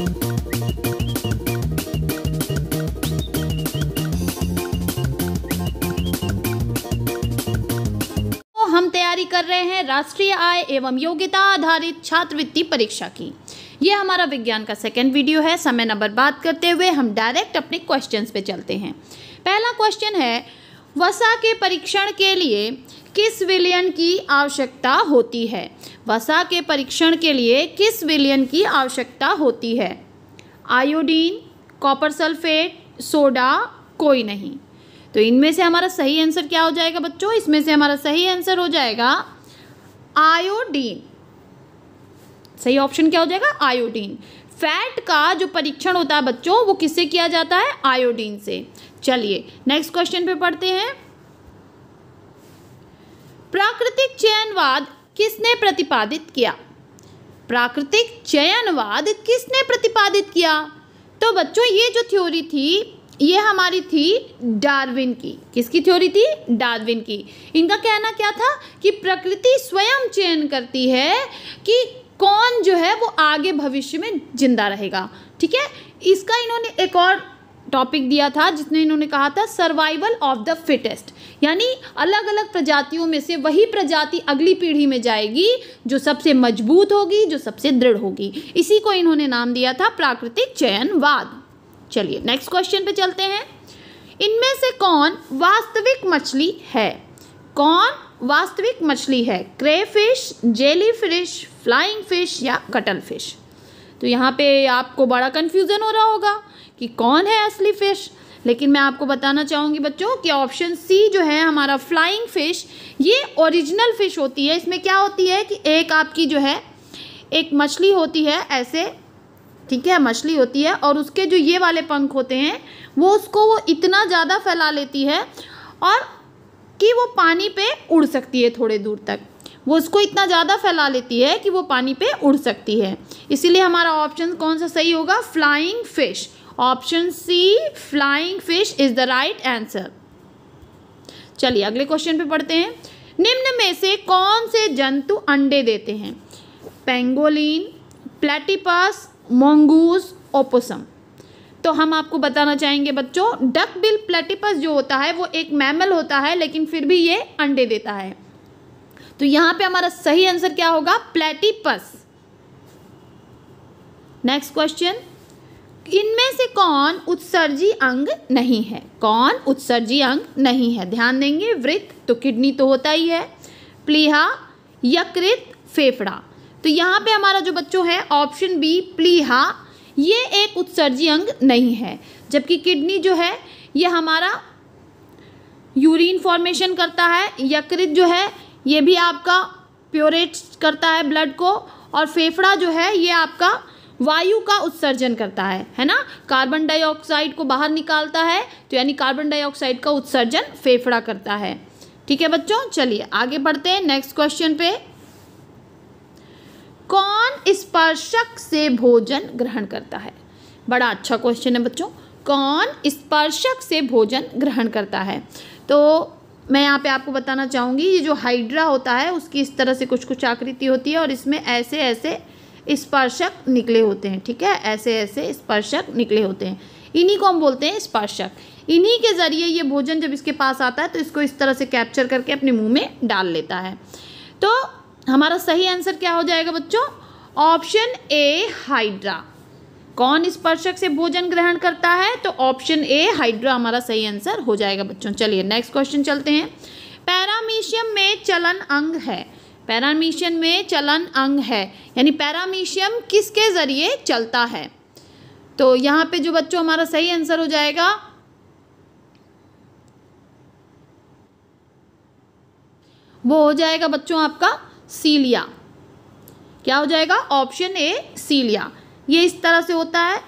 तो हम तैयारी कर रहे हैं राष्ट्रीय आय एवं योग्यता आधारित छात्रवृत्ति परीक्षा की यह हमारा विज्ञान का सेकेंड वीडियो है समय नंबर बात करते हुए हम डायरेक्ट अपने क्वेश्चन पे चलते हैं पहला क्वेश्चन है वसा के परीक्षण के लिए किस विलयन की आवश्यकता होती है वसा के परीक्षण के लिए किस विलयन की आवश्यकता होती है आयोडीन कॉपर सल्फेट सोडा कोई नहीं तो इनमें से हमारा सही आंसर क्या हो जाएगा बच्चों इसमें से हमारा सही आंसर हो जाएगा आयोडीन सही ऑप्शन क्या हो जाएगा आयोडीन फैट का जो परीक्षण होता है बच्चों वो किससे किया जाता है आयोडीन से चलिए नेक्स्ट क्वेश्चन पे पढ़ते हैं प्राकृतिक चयनवाद किसने प्रतिपादित किया प्राकृतिक चयनवाद किसने प्रतिपादित किया तो बच्चों ये जो थ्योरी थी ये हमारी थी डार्विन की किसकी थ्योरी थी डार्विन की इनका कहना क्या था कि प्रकृति स्वयं चयन करती है कि कौन जो है वो आगे भविष्य में जिंदा रहेगा ठीक है इसका इन्होंने एक और टॉपिक दिया था जिसने इन्होंने कहा था सर्वाइवल ऑफ द फिटेस्ट यानी अलग अलग प्रजातियों में से वही प्रजाति अगली पीढ़ी में जाएगी जो सबसे मजबूत होगी जो सबसे दृढ़ होगी इसी को इन्होंने नाम दिया था प्राकृतिक चयनवाद चलिए नेक्स्ट क्वेश्चन पे चलते हैं इनमें से कौन वास्तविक मछली है कौन वास्तविक मछली है crayfish jellyfish flying fish या कटल फिश तो यहाँ पे आपको बड़ा कन्फ्यूज़न हो रहा होगा कि कौन है असली फ़िश लेकिन मैं आपको बताना चाहूँगी बच्चों कि ऑप्शन सी जो है हमारा फ्लाइंग फ़िश ये ओरिजिनल फ़िश होती है इसमें क्या होती है कि एक आपकी जो है एक मछली होती है ऐसे ठीक है मछली होती है और उसके जो ये वाले पंख होते हैं वो उसको वो इतना ज़्यादा फैला लेती है और कि वो पानी पे उड़ सकती है थोड़े दूर तक वो उसको इतना ज़्यादा फैला लेती है कि वो पानी पे उड़ सकती है इसीलिए हमारा ऑप्शन कौन सा सही होगा flying fish option C flying fish is the right answer चलिए अगले क्वेश्चन पे पढ़ते हैं निम्न में से कौन से जंतु अंडे देते हैं पेंगोलिन प्लेटिपस मोंगूस ओपोसम तो हम आपको बताना चाहेंगे बच्चों डक बिल प्लेटिपस जो होता है वो एक मैमल होता है लेकिन फिर भी ये अंडे देता है तो यहाँ पे हमारा सही आंसर क्या होगा प्लेटिपस नेक्स्ट क्वेश्चन इनमें से कौन उत्सर्जी अंग नहीं है कौन उत्सर्जी अंग नहीं है ध्यान देंगे वृत्त तो किडनी तो होता ही है प्लीहा यकृत फेफड़ा तो यहाँ पे हमारा जो बच्चों है ऑप्शन बी प्लीहा ये एक उत्सर्जी अंग नहीं है जबकि किडनी जो है ये हमारा यूरिन फॉर्मेशन करता है यकृत जो है ये भी आपका प्योरेट करता है ब्लड को और फेफड़ा जो है ये आपका वायु का उत्सर्जन करता है है ना कार्बन डाइऑक्साइड को बाहर निकालता है तो यानी कार्बन डाइऑक्साइड का उत्सर्जन फेफड़ा करता है ठीक है बच्चों चलिए आगे बढ़ते हैं नेक्स्ट क्वेश्चन पे कौन स्पर्शक से भोजन ग्रहण करता है बड़ा अच्छा क्वेश्चन है बच्चों कौन स्पर्शक से भोजन ग्रहण करता है तो मैं यहाँ पे आपको बताना चाहूँगी ये जो हाइड्रा होता है उसकी इस तरह से कुछ कुछ आकृति होती है और इसमें ऐसे ऐसे स्पर्शक निकले होते हैं ठीक है ऐसे ऐसे स्पर्शक निकले होते हैं इन्हीं को हम बोलते हैं स्पर्शक इन्हीं के ज़रिए ये भोजन जब इसके पास आता है तो इसको इस तरह से कैप्चर करके अपने मुंह में डाल लेता है तो हमारा सही आंसर क्या हो जाएगा बच्चों ऑप्शन ए हाइड्रा कौन स्पर्शक से भोजन ग्रहण करता है तो ऑप्शन ए हाइड्रा हमारा सही आंसर हो जाएगा बच्चों चलिए नेक्स्ट क्वेश्चन चलते हैं पैरामीशियम में चलन अंग है पैरामीशियन में चलन अंग है यानी पैरामीशियम किसके ज़रिए चलता है तो यहाँ पे जो बच्चों हमारा सही आंसर हो जाएगा वो हो जाएगा बच्चों आपका सीलिया क्या हो जाएगा ऑप्शन ए सीलिया ये इस तरह से होता है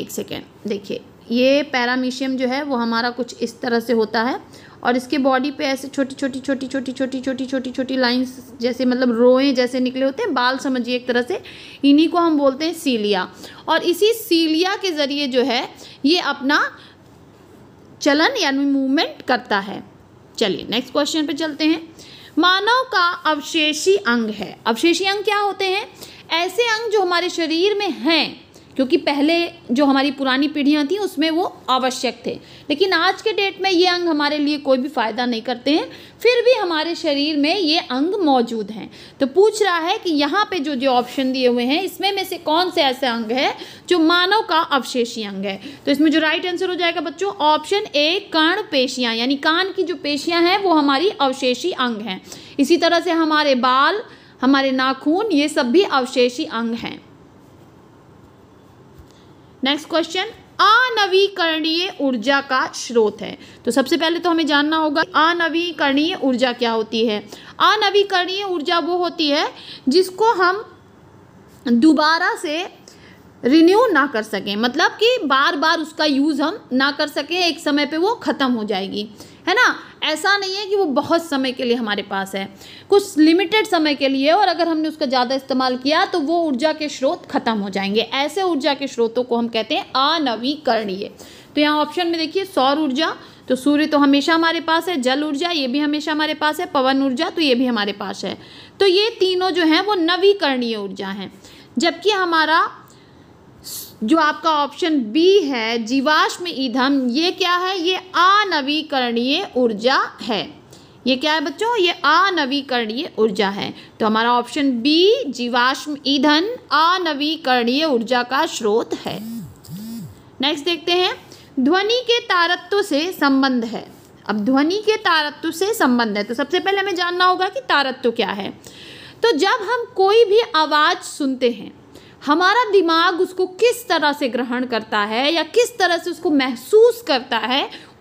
एक सेकेंड देखिए ये पैरामीशियम जो है वो हमारा कुछ इस तरह से होता है और इसके बॉडी पे ऐसे छोटी छोटी छोटी छोटी छोटी छोटी छोटी छोटी लाइंस जैसे मतलब रोएं जैसे निकले होते हैं बाल समझिए एक तरह से इन्हीं को हम बोलते हैं सीलिया और इसी सीलिया के ज़रिए जो है ये अपना चलन यानी मूवमेंट करता है चलिए नेक्स्ट क्वेश्चन पे चलते हैं मानव का अवशेषी अंग है अवशेषी अंग क्या होते हैं ऐसे अंग जो हमारे शरीर में हैं क्योंकि पहले जो हमारी पुरानी पीढ़ियाँ थी उसमें वो आवश्यक थे लेकिन आज के डेट में ये अंग हमारे लिए कोई भी फ़ायदा नहीं करते हैं फिर भी हमारे शरीर में ये अंग मौजूद हैं तो पूछ रहा है कि यहाँ पे जो जो ऑप्शन दिए हुए हैं इसमें में से कौन से ऐसे अंग है जो मानव का अवशेषी अंग है तो इसमें जो राइट आंसर हो जाएगा बच्चों ऑप्शन ए कर्ण पेशियाँ यानी कान की जो पेशियाँ हैं वो हमारी अवशेषी अंग हैं इसी तरह से हमारे बाल हमारे नाखून ये सब भी अवशेषी अंग हैं नेक्स्ट क्वेश्चन अनवीकरणीय ऊर्जा का स्रोत है तो सबसे पहले तो हमें जानना होगा अनवीकरणीय ऊर्जा क्या होती है अनवीकरणीय ऊर्जा वो होती है जिसको हम दोबारा से रिन्यू ना कर सकें मतलब कि बार बार उसका यूज़ हम ना कर सकें एक समय पे वो ख़त्म हो जाएगी है ना ऐसा नहीं है कि वो बहुत समय के लिए हमारे पास है कुछ लिमिटेड समय के लिए और अगर हमने उसका ज़्यादा इस्तेमाल किया तो वो ऊर्जा के स्रोत खत्म हो जाएंगे ऐसे ऊर्जा के स्रोतों को हम कहते हैं अनवीकरणीय तो यहाँ ऑप्शन में देखिए सौर ऊर्जा तो सूर्य तो हमेशा हमारे पास है जल ऊर्जा ये भी हमेशा हमारे पास है पवन ऊर्जा तो ये भी हमारे पास है तो ये तीनों जो हैं वो नवीकरणीय ऊर्जा हैं जबकि हमारा जो आपका ऑप्शन बी है जीवाश्म ईंधन ये क्या है ये अनवीकरणीय ऊर्जा है ये क्या है बच्चों ये अनवीकरणीय ऊर्जा है तो हमारा ऑप्शन बी जीवाश्म ईधन अनवीकरणीय ऊर्जा का स्रोत है नेक्स्ट देखते हैं ध्वनि के तारत्व से संबंध है अब ध्वनि के तारत्व से संबंध है तो सबसे पहले हमें जानना होगा कि तारत्व क्या है तो जब हम कोई भी आवाज़ सुनते हैं हमारा दिमाग उसको किस तरह से ग्रहण करता है या किस तरह से उसको महसूस करता है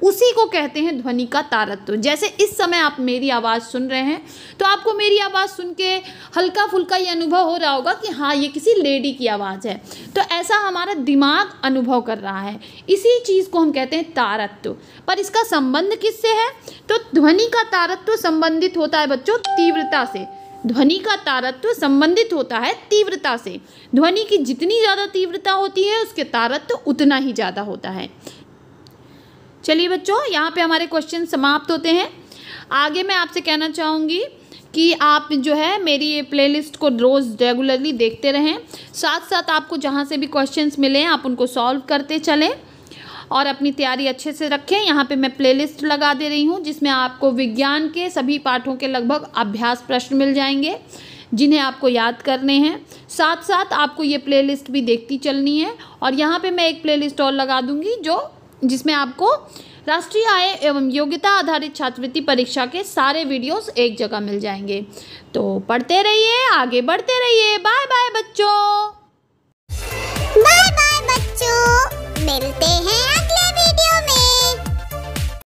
उसी को कहते हैं ध्वनि का तारत्व जैसे इस समय आप मेरी आवाज़ सुन रहे हैं तो आपको मेरी आवाज़ सुन के हल्का फुल्का ये अनुभव हो रहा होगा कि हाँ ये किसी लेडी की आवाज़ है तो ऐसा हमारा दिमाग अनुभव कर रहा है इसी चीज़ को हम कहते हैं तारत्व पर इसका संबंध किससे है तो ध्वनि का तारत्व संबंधित होता है बच्चों तीव्रता से ध्वनि का तारत्व संबंधित होता है तीव्रता से ध्वनि की जितनी ज़्यादा तीव्रता होती है उसके तारत्व उतना ही ज़्यादा होता है चलिए बच्चों यहाँ पे हमारे क्वेश्चन समाप्त होते हैं आगे मैं आपसे कहना चाहूँगी कि आप जो है मेरी ये प्लेलिस्ट को रोज़ रेगुलरली देखते रहें साथ साथ आपको जहाँ से भी क्वेश्चंस मिले आप उनको सॉल्व करते चलें और अपनी तैयारी अच्छे से रखें यहाँ पे मैं प्लेलिस्ट लगा दे रही हूँ जिसमें आपको विज्ञान के सभी पाठों के लगभग अभ्यास प्रश्न मिल जाएंगे जिन्हें आपको याद करने हैं साथ साथ आपको ये प्ले भी देखती चलनी है और यहाँ पर मैं एक प्ले और लगा दूँगी जो जिसमें आपको राष्ट्रीय आय एवं योग्यता आधारित छात्रवृत्ति परीक्षा के सारे वीडियोस एक जगह मिल जाएंगे तो पढ़ते रहिए आगे बढ़ते रहिए बाय बाय बच्चों बाय बाय बच्चों मिलते हैं